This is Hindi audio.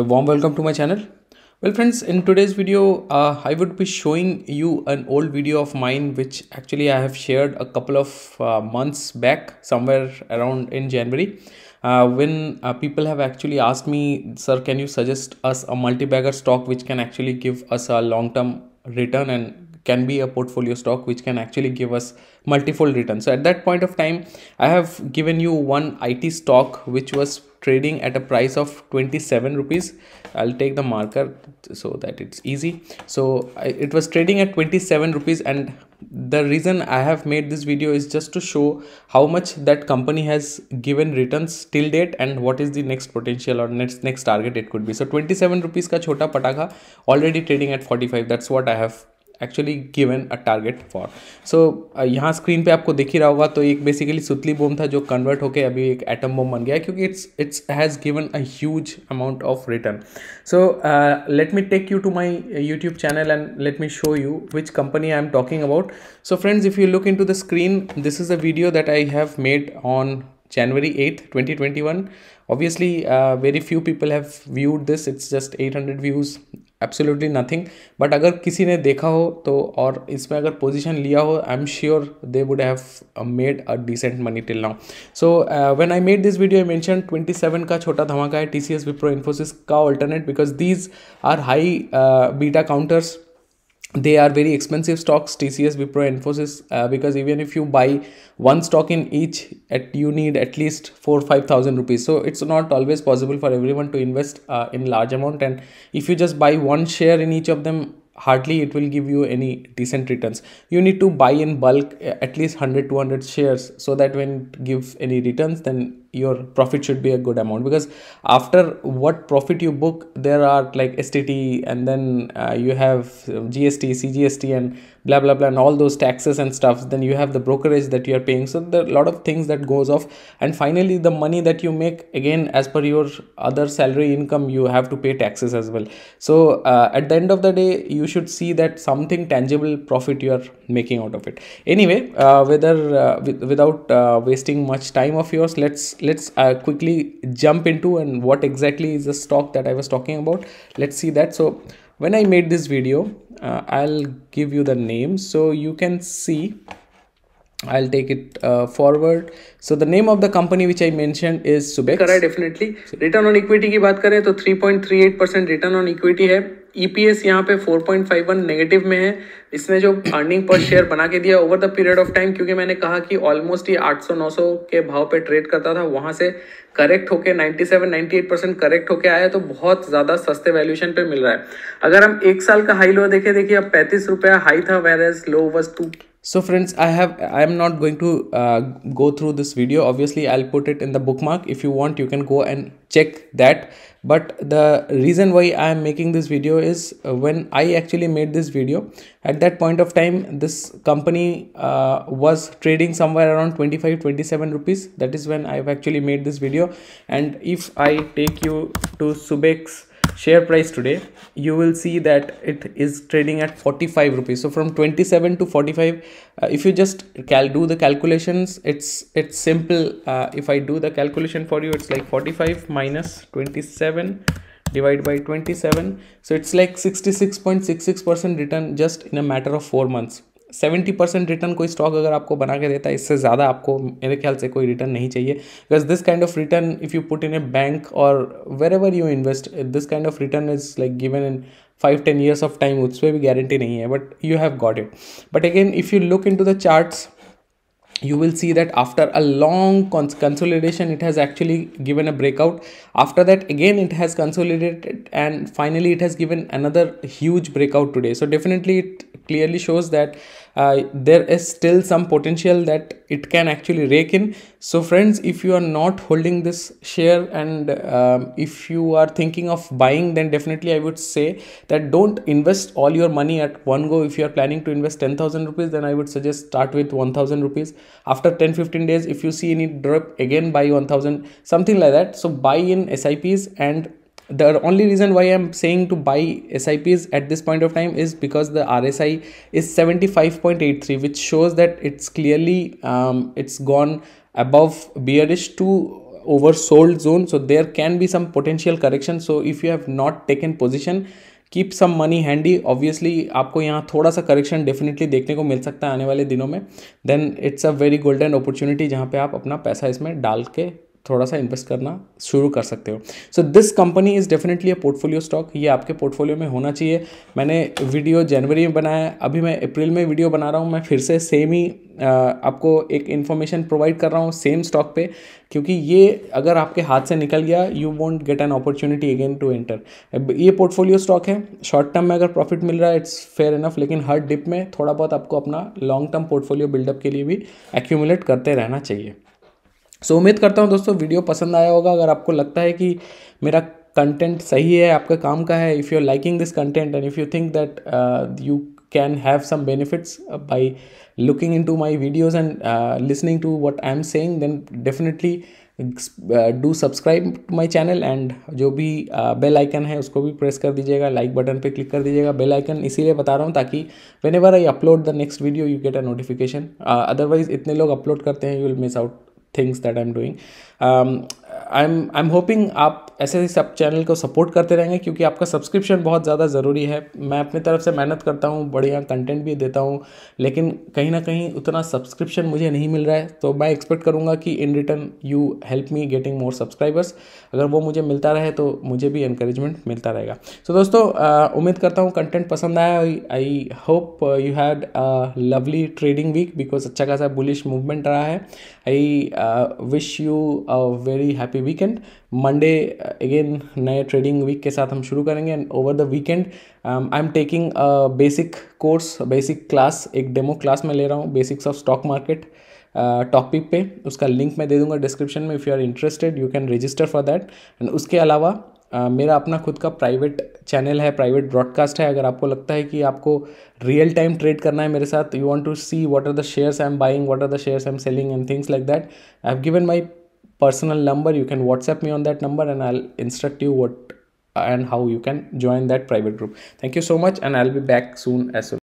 a warm welcome to my channel well friends in today's video uh, I would be showing you an old video of mine which actually I have shared a couple of uh, months back somewhere around in January uh, when uh, people have actually asked me sir can you suggest us a multi-bagger stock which can actually give us a long-term return and can be a portfolio stock which can actually give us multifold return so at that point of time i have given you one it stock which was trading at a price of 27 rupees i'll take the marker so that it's easy so I, it was trading at 27 rupees and the reason i have made this video is just to show how much that company has given returns till date and what is the next potential or next next target it could be so 27 rupees ka chota pataka already trading at 45 that's what i have actually given a target for so यहाँ स्क्रीन पे आपको दिख ही रहा होगा तो एक बेसिकली सुतली बोम था जो कन्वर्ट होकर अभी एक एटम बोम बन गया क्योंकि it's it's has given a huge amount of return so let me take you to my YouTube channel and let me show you which company I am talking about so friends if you look into the screen this is a video that I have made on January twenty one obviously uh, very few people have viewed this it's just hundred views absolutely nothing but अगर किसी ने देखा हो तो और इसमें अगर पोजीशन लिया हो I am sure they would have made a decent money till now so when I made this video I mention 27 का छोटा धमाका है T C S Wipro Infosys का alternate because these are high beta counters they are very expensive stocks tcs wipro infosys uh, because even if you buy one stock in each at you need at least 4 5000 rupees so it's not always possible for everyone to invest uh, in large amount and if you just buy one share in each of them hardly it will give you any decent returns you need to buy in bulk uh, at least 100 200 shares so that when it gives any returns then your profit should be a good amount because after what profit you book there are like stt and then uh, you have um, gst cgst and blah blah blah and all those taxes and stuff then you have the brokerage that you are paying so there are a lot of things that goes off and finally the money that you make again as per your other salary income you have to pay taxes as well so uh, at the end of the day you should see that something tangible profit you are making out of it anyway uh, whether uh, without uh, wasting much time of yours let's let's uh, quickly jump into and what exactly is the stock that i was talking about let's see that so when i made this video uh, i'll give you the name so you can see I'll take it uh, forward. So the name of the company which I mentioned is Subex. definitely. Return on equity की बात करें तो 3.38 percent return on equity है ईपीएस e यहाँ पे 4.51 नेगेटिव में है इसने जो अर्निंग पर शेयर बना के दिया over the period of time क्योंकि मैंने कहा कि ऑलमोस्ट ये 800-900 के भाव पे ट्रेड करता था वहाँ से करेक्ट होके 97-98 परसेंट करेक्ट होके आया तो बहुत ज़्यादा सस्ते वैल्यूशन पे मिल रहा है अगर हम एक साल का हाई लो देखें देखिए अब पैंतीस रुपया हाई था where whereas low was two so friends i have i am not going to uh, go through this video obviously i'll put it in the bookmark if you want you can go and check that but the reason why i am making this video is uh, when i actually made this video at that point of time this company uh, was trading somewhere around 25 27 rupees that is when i've actually made this video and if i take you to subex share price today you will see that it is trading at 45 rupees so from 27 to 45 uh, if you just cal do the calculations it's it's simple uh, if i do the calculation for you it's like 45 minus 27 divided by 27 so it's like 66.66 percent return just in a matter of four months seventy percent return कोई स्टॉक अगर आपको बना के देता है इससे ज़्यादा आपको मेरे ख्याल से कोई रिटर्न नहीं चाहिए because this kind of return if you put in a bank और wherever you invest this kind of return is like given in five ten years of time उस पर भी गारंटी नहीं है but you have got it but again if you look into the charts you will see that after a long consolidation it has actually given a breakout after that again it has consolidated and finally it has given another huge breakout today so definitely it clearly shows that uh, there is still some potential that it can actually rake in so friends if you are not holding this share and um, if you are thinking of buying then definitely i would say that don't invest all your money at one go if you are planning to invest 10000 rupees then i would suggest start with 1000 rupees after 10 15 days if you see any drop again buy 1000 something like that so buy in sips and the only reason why i'm saying to buy sips at this point of time is because the rsi is 75.83 which shows that it's clearly um, it's gone above bearish to oversold zone so there can be some potential correction so if you have not taken position keep some money handy obviously आपको यहाँ थोड़ा सा करेक्शन डेफिनेटली देखने को मिल सकता है आने वाले दिनों में then it's a very golden opportunity जहाँ पे आप अपना पैसा इसमें डाल के थोड़ा सा इन्वेस्ट करना शुरू कर सकते हो so this company is definitely a portfolio stock ये आपके पोर्टफोलियो में होना चाहिए मैंने वीडियो जनवरी में बनाया अभी मैं अप्रैल में वीडियो बना रहा हूँ मैं फिर से सेम ही आपको एक इन्फॉर्मेशन प्रोवाइड कर रहा हूँ सेम स्टॉक पे क्योंकि ये अगर आपके हाथ से निकल गया you won't get an opportunity again to enter ये पोर्टफोलियो स्टॉक है शॉर्ट टर्म में अगर प्रॉफिट मिल रहा है इट्स फेयर इनफ लेकिन हर डिप में थोड़ा बहुत आपको अपना लॉन्ग टर्म पोर्टफोलियो बिल्डअप के लिए भी एक्यूमुलेट करते रहना चाहिए सो उम्मीद करता हूँ दोस्तों वीडियो पसंद आया होगा अगर आपको लगता है कि मेरा कंटेंट सही है आपका काम का है if you are liking this content and if you think that you can have some benefits by looking into my videos and listening to what I am saying then definitely do subscribe to my channel and जो भी बेल uh, आइकन है उसको भी प्रेस कर दीजिएगा लाइक बटन पर क्लिक कर दीजिएगा बेल आइकन इसीलिए बता रहा हूँ ताकि whenever I upload the next video you get a notification otherwise इतने लोग अपलोड करते हैं you will miss out things that i'm doing um, i'm i'm hoping up ऐसे ही सब चैनल को सपोर्ट करते रहेंगे क्योंकि आपका सब्सक्रिप्शन बहुत ज़्यादा ज़रूरी है मैं अपनी तरफ से मेहनत करता हूँ बढ़िया कंटेंट भी देता हूँ लेकिन कहीं ना कहीं उतना सब्सक्रिप्शन मुझे नहीं मिल रहा है तो मैं एक्सपेक्ट करूँगा कि in return you help me getting more subscribers अगर वो मुझे मिलता रहे तो मुझे भी इंकरेजमेंट मिलता रहेगा सो so, दोस्तों उम्मीद करता हूँ कंटेंट पसंद आया I hope you had lovely trading week because अच्छा खासा बुलिश मूवमेंट रहा है I wish you a very happy weekend Monday again uh, नए ट्रेडिंग वीक के साथ हम शुरू करेंगे and over the weekend I am taking basic course basic class एक डेमो क्लास में ले रहा हूँ basics of stock market topic पे उसका लिंक मैं दे दूंगा डिस्क्रिप्शन में if you are interested you can register for that and उसके अलावा Uh, मेरा अपना खुद का प्राइवेट चैनल है प्राइवेट ब्रॉडकास्ट है अगर आपको लगता है कि आपको रियल टाइम ट्रेड करना है मेरे साथ you want to see what are the shares I am buying what are the shares I am selling and things like that I have given my personal number you can whatsapp me on that number and i'll instruct you what and how you can join that private group thank you so much and i'll be back soon as soon